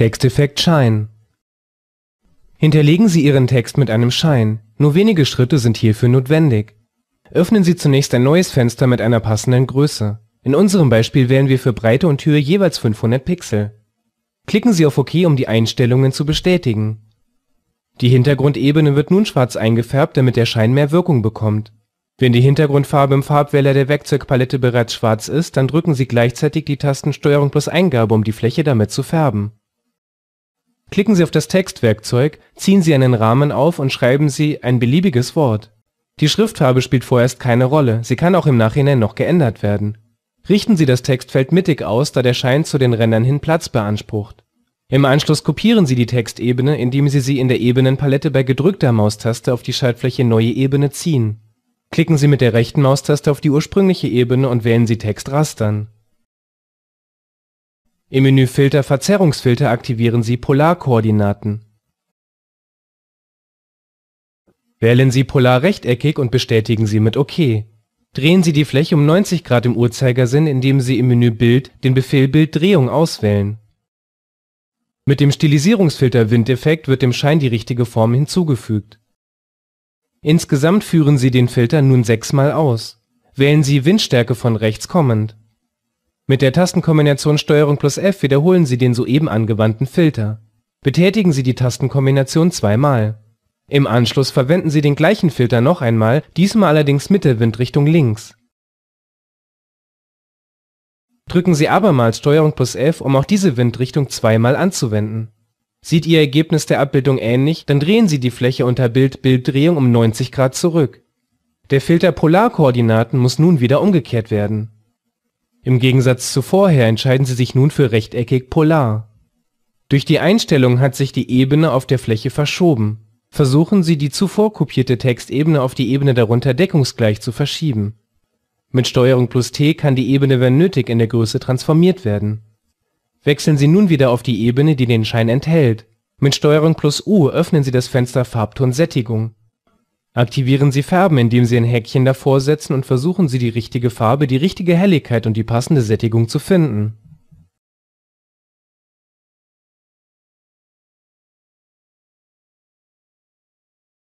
Texteffekt Schein Hinterlegen Sie Ihren Text mit einem Schein, nur wenige Schritte sind hierfür notwendig. Öffnen Sie zunächst ein neues Fenster mit einer passenden Größe. In unserem Beispiel wählen wir für Breite und Höhe jeweils 500 Pixel. Klicken Sie auf OK, um die Einstellungen zu bestätigen. Die Hintergrundebene wird nun schwarz eingefärbt, damit der Schein mehr Wirkung bekommt. Wenn die Hintergrundfarbe im Farbwähler der Werkzeugpalette bereits schwarz ist, dann drücken Sie gleichzeitig die Tasten Steuerung plus Eingabe, um die Fläche damit zu färben Klicken Sie auf das Textwerkzeug, ziehen Sie einen Rahmen auf und schreiben Sie ein beliebiges Wort. Die Schriftfarbe spielt vorerst keine Rolle, sie kann auch im Nachhinein noch geändert werden. Richten Sie das Textfeld mittig aus, da der Schein zu den Rändern hin Platz beansprucht. Im Anschluss kopieren Sie die Textebene, indem Sie sie in der Ebenenpalette bei gedrückter Maustaste auf die Schaltfläche Neue Ebene ziehen. Klicken Sie mit der rechten Maustaste auf die ursprüngliche Ebene und wählen Sie Text rastern im Menü Filter Verzerrungsfilter aktivieren Sie Polarkoordinaten. Wählen Sie polarrechteckig und bestätigen Sie mit OK. Drehen Sie die Fläche um 90 Grad im Uhrzeigersinn, indem Sie im Menü Bild den Befehl Bilddrehung auswählen. Mit dem Stilisierungsfilter Windeffekt wird dem Schein die richtige Form hinzugefügt. Insgesamt führen Sie den Filter nun sechsmal aus. Wählen Sie Windstärke von rechts kommend mit der Tastenkombination STRG plus F wiederholen Sie den soeben angewandten Filter. Betätigen Sie die Tastenkombination zweimal. Im Anschluss verwenden Sie den gleichen Filter noch einmal, diesmal allerdings mit der Windrichtung links. Drücken Sie abermals STRG plus F, um auch diese Windrichtung zweimal anzuwenden. Sieht Ihr Ergebnis der Abbildung ähnlich, dann drehen Sie die Fläche unter Bild-Bilddrehung um 90 Grad zurück. Der Filter Polarkoordinaten muss nun wieder umgekehrt werden im Gegensatz zu vorher entscheiden sie sich nun für rechteckig polar. Durch die Einstellung hat sich die Ebene auf der Fläche verschoben. Versuchen Sie, die zuvor kopierte Textebene auf die Ebene darunter deckungsgleich zu verschieben. Mit plus T kann die Ebene wenn nötig in der Größe transformiert werden. Wechseln Sie nun wieder auf die Ebene, die den Schein enthält. Mit plus U öffnen Sie das Fenster Farbton Sättigung Aktivieren Sie Färben, indem Sie ein Häkchen davor setzen und versuchen Sie die richtige Farbe, die richtige Helligkeit und die passende Sättigung zu finden